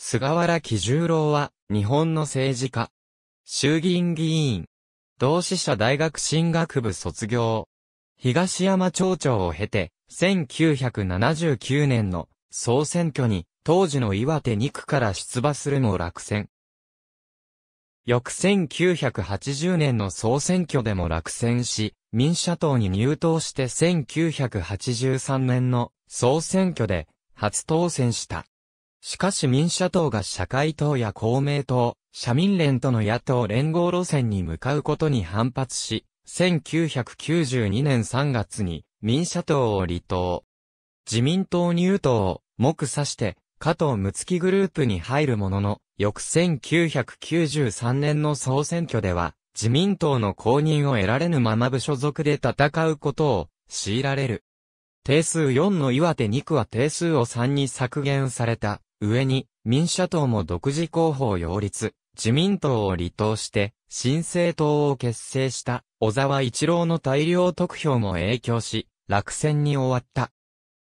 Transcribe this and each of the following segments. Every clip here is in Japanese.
菅原喜十郎は、日本の政治家。衆議院議員。同志社大学進学部卒業。東山町長を経て、1979年の総選挙に、当時の岩手2区から出馬するも落選。翌1980年の総選挙でも落選し、民社党に入党して1983年の総選挙で初当選した。しかし民社党が社会党や公明党、社民連との野党連合路線に向かうことに反発し、1992年3月に民社党を離党。自民党入党を目指して加藤睦月グループに入るものの、翌1993年の総選挙では、自民党の公認を得られぬまま部所属で戦うことを強いられる。定数4の岩手2区は定数を3に削減された。上に、民社党も独自候補を擁立、自民党を離党して、新政党を結成した小沢一郎の大量得票も影響し、落選に終わった。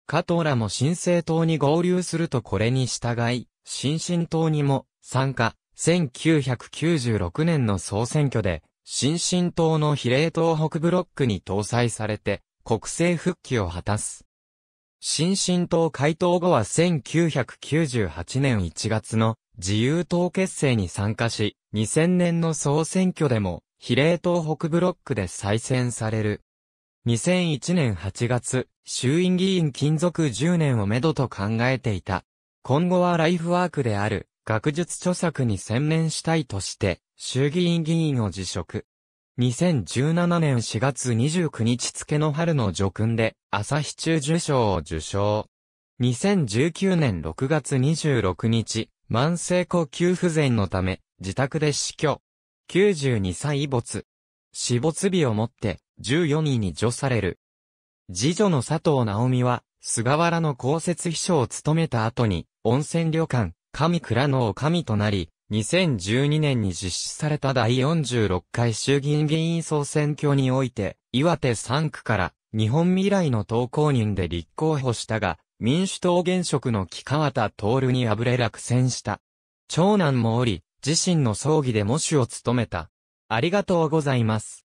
加藤らも新政党に合流するとこれに従い、新進党にも参加、1996年の総選挙で、新進党の比例党北ブロックに搭載されて、国政復帰を果たす。新進党回答後は1998年1月の自由党結成に参加し、2000年の総選挙でも比例党北ブロックで再選される。2001年8月、衆院議員勤続10年をめどと考えていた。今後はライフワークである学術著作に専念したいとして、衆議院議員を辞職。2017年4月29日付の春の叙勲で、朝日中受賞を受賞。2019年6月26日、慢性呼吸不全のため、自宅で死去。92歳没。死没日をもって、14人に除される。次女の佐藤直美は、菅原の公設秘書を務めた後に、温泉旅館、神倉の女将となり、2012年に実施された第46回衆議院議員総選挙において、岩手3区から日本未来の投稿人で立候補したが、民主党現職の木川田徹に敗れ落選した。長男もおり、自身の葬儀で模主を務めた。ありがとうございます。